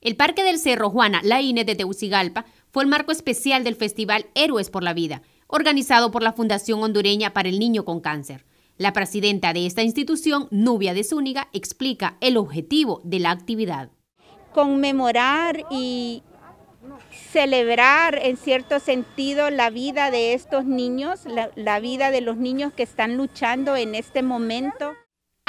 El Parque del Cerro Juana, la e de Teucigalpa, fue el marco especial del Festival Héroes por la Vida, organizado por la Fundación Hondureña para el Niño con Cáncer. La presidenta de esta institución, Nubia de Zúñiga, explica el objetivo de la actividad. Conmemorar y celebrar en cierto sentido la vida de estos niños, la vida de los niños que están luchando en este momento.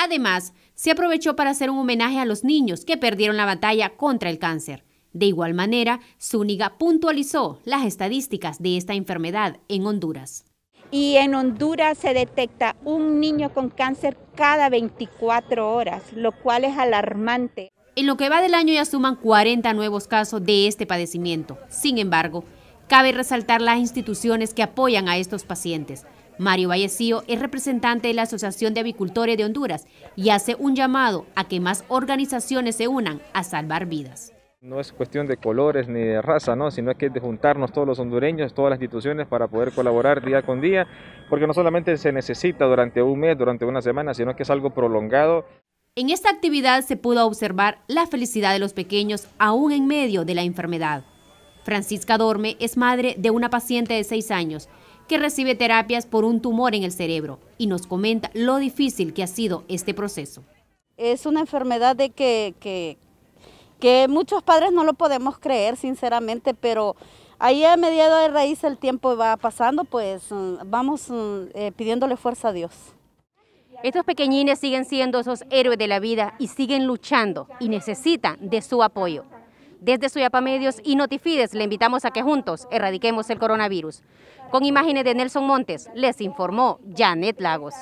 Además, se aprovechó para hacer un homenaje a los niños que perdieron la batalla contra el cáncer. De igual manera, Zúñiga puntualizó las estadísticas de esta enfermedad en Honduras. Y en Honduras se detecta un niño con cáncer cada 24 horas, lo cual es alarmante. En lo que va del año ya suman 40 nuevos casos de este padecimiento. Sin embargo, cabe resaltar las instituciones que apoyan a estos pacientes, Mario Vallecillo es representante de la Asociación de Avicultores de Honduras y hace un llamado a que más organizaciones se unan a salvar vidas. No es cuestión de colores ni de raza, sino que es de juntarnos todos los hondureños, todas las instituciones para poder colaborar día con día, porque no solamente se necesita durante un mes, durante una semana, sino que es algo prolongado. En esta actividad se pudo observar la felicidad de los pequeños aún en medio de la enfermedad. Francisca Dorme es madre de una paciente de 6 años que recibe terapias por un tumor en el cerebro y nos comenta lo difícil que ha sido este proceso. Es una enfermedad de que, que, muchos padres no lo podemos creer sinceramente, pero ahí a mediados de raíz el tiempo va pasando, pues mm, vamos mm, eh, pidiéndole fuerza a Dios. Estos pequeñines siguen siendo esos héroes de la vida y siguen luchando y necesitan de su apoyo. Desde Suyapa Medios y Notifides le invitamos a que juntos erradiquemos el coronavirus. Con imágenes de Nelson Montes, les informó Janet Lagos.